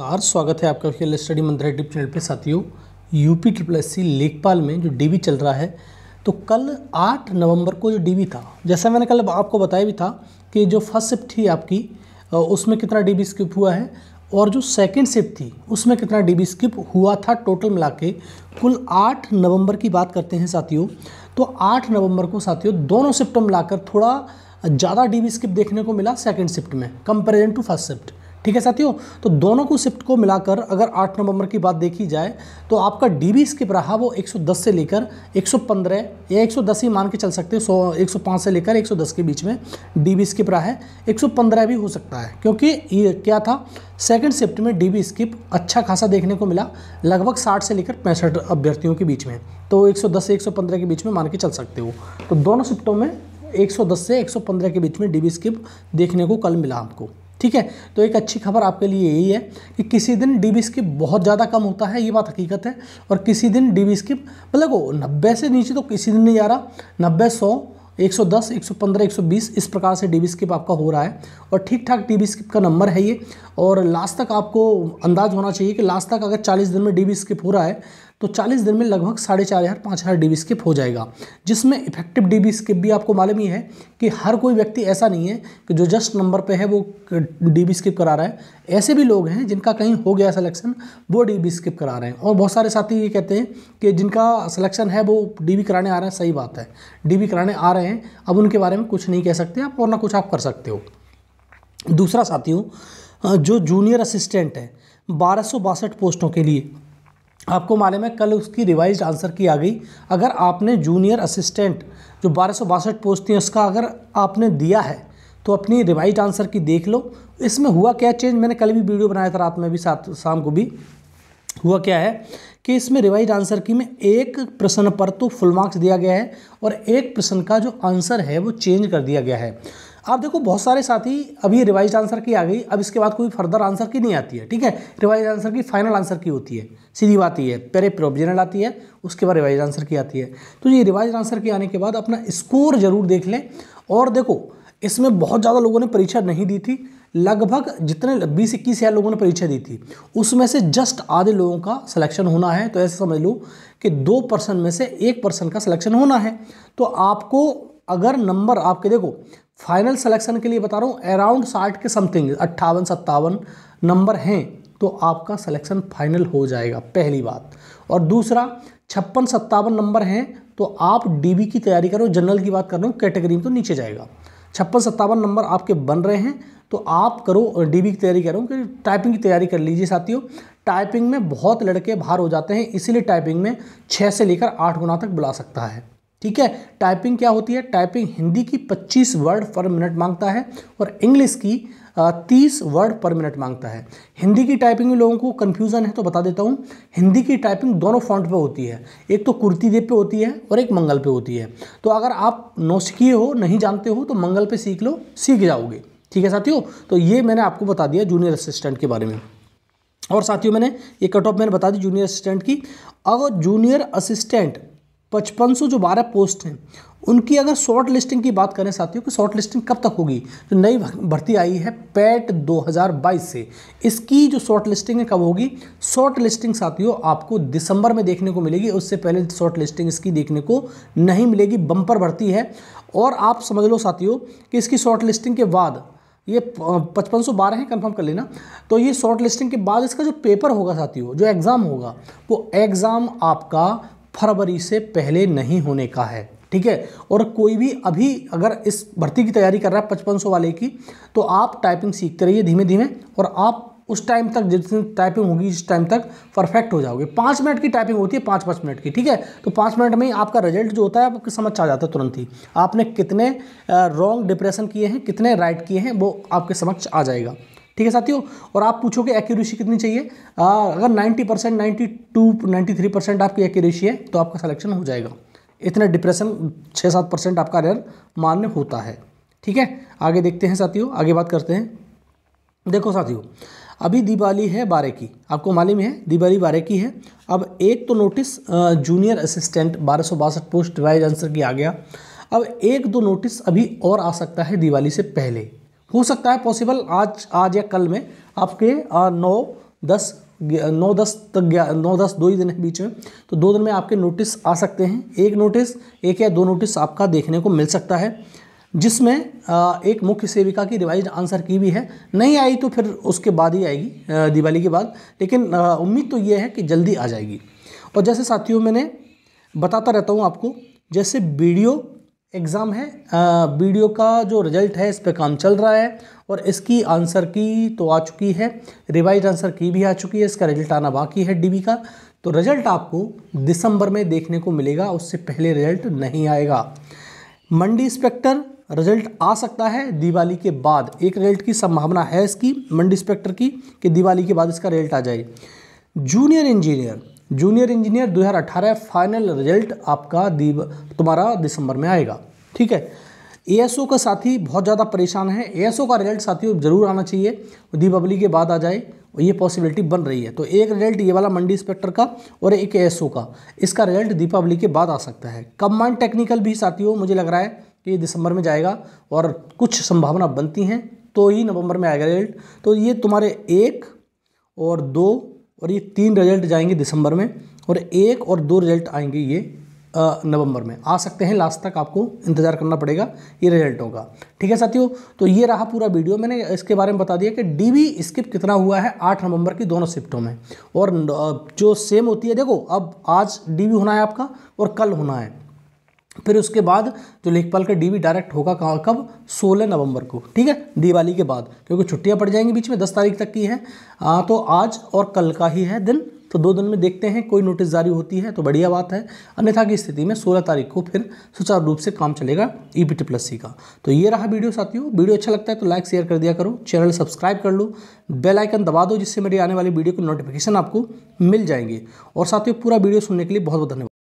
नमस्कार स्वागत है आपका खेल स्टडी मंत्रा यूट्यूब चैनल पे साथियों यूपी ट्रिपल एस सी लेखपाल में जो डीवी चल रहा है तो कल 8 नवंबर को जो डीवी था जैसा मैंने कल आपको बताया भी था कि जो फर्स्ट शिफ्ट थी आपकी उसमें कितना बी स्किप हुआ है और जो सेकेंड शिफ्ट थी उसमें कितना डीबी स्किप हुआ था टोटल मिला के कुल आठ नवम्बर की बात करते हैं साथियों तो आठ नवम्बर को साथियों दोनों शिफ्ट मिलाकर थोड़ा ज़्यादा डीबी स्किप देखने को मिला सेकेंड शिफ्ट में कंपेरिजन टू फर्स्ट शिफ्ट ठीक है साथियों तो दोनों को शिफ्ट को मिलाकर अगर आठ नवंबर की बात देखी जाए तो आपका डी स्किप रहा वो 110 से लेकर 115 या 110 ही मान के चल सकते हैं सौ 105 से लेकर 110 के बीच में डी स्किप रहा है 115 भी हो सकता है क्योंकि ये क्या था सेकंड शिफ्ट में डी स्किप अच्छा खासा देखने को मिला लगभग साठ से लेकर पैंसठ अभ्यर्थियों के बीच में तो दस से पंद्रह के बीच में मान के चल सकते हो तो दोनों शिफ्टों में 110 से 115 के बीच में डी स्किप देखने को कल मिला आपको ठीक है तो एक अच्छी खबर आपके लिए यही है कि किसी दिन डी बी स्किप बहुत ज़्यादा कम होता है ये बात हकीकत है और किसी दिन डी बी स्किप मतलब वो नब्बे से नीचे तो किसी दिन नहीं जा रहा नब्बे सौ एक सौ दस एक सौ पंद्रह एक सौ बीस इस प्रकार से डी बी स्किप आपका हो रहा है और ठीक ठाक डी बी स्किप का नंबर है ये और लास्ट तक आपको अंदाज होना चाहिए कि लास्ट तक अगर चालीस दिन में डी बी स्किप हो रहा है तो 40 दिन में लगभग साढ़े चार हज़ार पाँच हज़ार डी स्किप हो जाएगा जिसमें इफेक्टिव डी स्किप भी आपको मालूम ही है कि हर कोई व्यक्ति ऐसा नहीं है कि जो जस्ट नंबर पर है वो डी स्किप करा रहा है ऐसे भी लोग हैं जिनका कहीं हो गया सलेक्शन वो डी स्किप करा रहे हैं और बहुत सारे साथी ये कहते हैं कि जिनका सलेक्शन है वो डी कराने आ रहे हैं सही बात है डी कराने आ रहे हैं अब उनके बारे में कुछ नहीं कह सकते आप और ना कुछ आप कर सकते हो दूसरा साथियों जो जूनियर असिस्टेंट है बारह पोस्टों के लिए आपको मालूम है कल उसकी रिवाइज आंसर की आ गई अगर आपने जूनियर असिस्टेंट जो बारह पोस्ट थी उसका अगर आपने दिया है तो अपनी रिवाइज आंसर की देख लो इसमें हुआ क्या चेंज मैंने कल भी वीडियो बनाया था रात में भी साथ शाम को भी हुआ क्या है कि इसमें रिवाइज आंसर की में एक प्रश्न पर तो फुल मार्क्स दिया गया है और एक प्रश्न का जो आंसर है वो चेंज कर दिया गया है आप देखो बहुत सारे साथी अभी रिवाइज आंसर की आ गई अब इसके बाद कोई फर्दर आंसर की नहीं आती है ठीक है revise answer key final answer key होती है सीधी बात ही है पहले प्रोविजनल आती है उसके बाद रिवाइज आंसर की आती है तो ये रिवाइज आंसर की आने के बाद अपना स्कोर ज़रूर देख लें और देखो इसमें बहुत ज़्यादा लोगों ने परीक्षा नहीं दी थी लगभग जितने बीस इक्कीस हज़ार लोगों ने परीक्षा दी थी उसमें से जस्ट आधे लोगों का सिलेक्शन होना है तो ऐसे समझ लो कि दो परसेंट में से एक परसेंट का सिलेक्शन होना है तो आपको अगर नंबर आपके देखो फाइनल सिलेक्शन के लिए बता रहा हूँ अराउंड साठ के समथिंग अट्ठावन सत्तावन नंबर हैं तो आपका सिलेक्शन फाइनल हो जाएगा पहली बात और दूसरा छप्पन सत्तावन नंबर हैं तो आप डीबी की तैयारी करो जनरल की बात कर रहा हूँ कैटेगरी में तो नीचे जाएगा छप्पन सत्तावन नंबर आपके बन रहे हैं तो आप करो डीबी की तैयारी करो कि टाइपिंग की तैयारी कर लीजिए साथियों टाइपिंग में बहुत लड़के बाहर हो जाते हैं इसीलिए टाइपिंग में छः से लेकर आठ गुना तक बुला सकता है ठीक है टाइपिंग क्या होती है टाइपिंग हिंदी की 25 वर्ड पर मिनट मांगता है और इंग्लिश की तीस वर्ड पर मिनट मांगता है हिंदी की टाइपिंग में लोगों को कन्फ्यूज़न है तो बता देता हूँ हिंदी की टाइपिंग दोनों फॉन्ट पे होती है एक तो कुर्ती देव पे होती है और एक मंगल पे होती है तो अगर आप नौसिखिए हो नहीं जानते हो तो मंगल पर सीख लो सीख जाओगे ठीक है साथियों तो ये मैंने आपको बता दिया जूनियर असिस्टेंट के बारे में और साथियों मैंने ये कट ऑफ मैंने बता दी जूनियर असिस्टेंट की अगर जूनियर असिस्टेंट पचपन सौ जो बारह पोस्ट हैं उनकी अगर शॉर्ट लिस्टिंग की बात करें साथियों कि शॉर्ट लिस्टिंग कब तक होगी जो तो नई भर्ती आई है पैट 2022 से इसकी जो शॉर्ट लिस्टिंग है कब होगी शॉर्ट लिस्टिंग साथियों आपको दिसंबर में देखने को मिलेगी उससे पहले शॉर्ट लिस्टिंग इसकी देखने को नहीं मिलेगी बम्पर भर्ती है और आप समझ लो साथियों कि इसकी शॉर्ट लिस्टिंग के बाद ये पचपन सौ बारह है कन्फर्म कर लेना तो ये शॉर्ट लिस्टिंग के बाद इसका जो पेपर होगा साथियों जो एग्ज़ाम होगा वो एग्ज़ाम आपका फरवरी से पहले नहीं होने का है ठीक है और कोई भी अभी अगर इस भर्ती की तैयारी कर रहा है पचपन सौ वाले की तो आप टाइपिंग सीखते रहिए धीमे धीमे और आप उस टाइम तक जिस दिन टाइपिंग होगी जिस टाइम तक परफेक्ट हो जाओगे पाँच मिनट की टाइपिंग होती है पाँच पाँच मिनट की ठीक है तो पाँच मिनट में ही आपका रिजल्ट जो होता है आपकी समझ आ जाता है तुरंत ही आपने कितने रॉन्ग डिप्रेशन किए हैं कितने राइट किए हैं वो आपके समक्ष आ जाएगा ठीक है साथियों और आप पूछोगे एक्यूरेसी कितनी चाहिए आ, अगर 90 percent ninety two ninety three percent आपकी एक्यूरेसी है तो आपका सिलेक्शन हो जाएगा इतना डिप्रेशन छः सात परसेंट आपका रेयर मान्य होता है ठीक है आगे देखते हैं साथियों आगे बात करते हैं देखो साथियों अभी दिवाली है बारह की आपको मालूम है दिवाली बारह की है अब एक तो नोटिस जूनियर असिस्टेंट बारह सौ बासठ पोस्ट वाइज आंसर की आ गया अब एक दो नोटिस अभी और आ सकता है दिवाली से पहले हो सकता है पॉसिबल आज आज या कल में आपके नौ दस नौ दस तक नौ दस दो ही दिन के बीच में तो दो दिन में आपके नोटिस आ सकते हैं एक नोटिस एक या दो नोटिस आपका देखने को मिल सकता है जिसमें एक मुख्य सेविका की रिवाइज आंसर की भी है नहीं आई तो फिर उसके बाद ही आएगी दिवाली के बाद लेकिन उम्मीद तो ये है कि जल्दी आ जाएगी और जैसे साथियों मैंने बताता रहता हूँ आपको जैसे वीडियो एग्ज़ाम है वीडियो का जो रिजल्ट है इस पर काम चल रहा है और इसकी आंसर की तो आ चुकी है रिवाइज आंसर की भी आ चुकी है इसका रिजल्ट आना बाकी है डीबी का तो रिजल्ट आपको दिसंबर में देखने को मिलेगा उससे पहले रिजल्ट नहीं आएगा मंडी इंस्पेक्टर रिजल्ट आ सकता है दिवाली के बाद एक रिजल्ट की संभावना है इसकी मंडी इंस्पेक्टर की कि दिवाली के बाद इसका रिजल्ट आ जाए junior engineer junior engineer 2018 final result आपका तुम्हारा दिसंबर में आएगा ठीक है ए एस ओ का साथी बहुत ज़्यादा परेशान है ए एस ओ का रिजल्ट साथियों जरूर आना चाहिए दीपावली के बाद आ जाए ये पॉसिबिलिटी बन रही है तो एक रिजल्ट ये वाला मंडी इंस्पेक्टर का और एक ए एस ओ का इसका रिजल्ट दीपावली के बाद आ सकता है कम्बाइंड टेक्निकल भी साथियों मुझे लग रहा है कि दिसंबर में जाएगा और कुछ संभावना बनती हैं तो ही नवंबर में आएगा रिजल्ट तो ये तुम्हारे एक और दो और ये तीन रिजल्ट जाएंगे दिसंबर में और एक और दो रिजल्ट आएंगे ये नवंबर में आ सकते हैं लास्ट तक आपको इंतज़ार करना पड़ेगा ये रिजल्ट होगा ठीक है साथियों तो ये रहा पूरा वीडियो मैंने इसके बारे में बता दिया कि डी बी स्किप कितना हुआ है आठ नवंबर की दोनों शिफ्टों में और जो सेम होती है देखो अब आज डी होना है आपका और कल होना है फिर उसके बाद जो लेखपाल का डी डायरेक्ट होगा कहाँ कब 16 नवंबर को ठीक है दिवाली के बाद क्योंकि छुट्टियां पड़ जाएंगी बीच में 10 तारीख तक की है आ, तो आज और कल का ही है दिन तो दो दिन में देखते हैं कोई नोटिस जारी होती है तो बढ़िया बात है अन्यथा की स्थिति में 16 तारीख को फिर सुचारू रूप से काम चलेगा E P T plus C का तो ये रहा वीडियो साथियों वीडियो अच्छा लगता है तो लाइक शेयर कर दिया करो चैनल सब्सक्राइब कर लो बेल आइकन दबा दो जिससे मेरी आने वाली वीडियो की नोटिफिकेशन आपको मिल जाएंगे और साथियों पूरा वीडियो सुनने के लिए बहुत बहुत धन्यवाद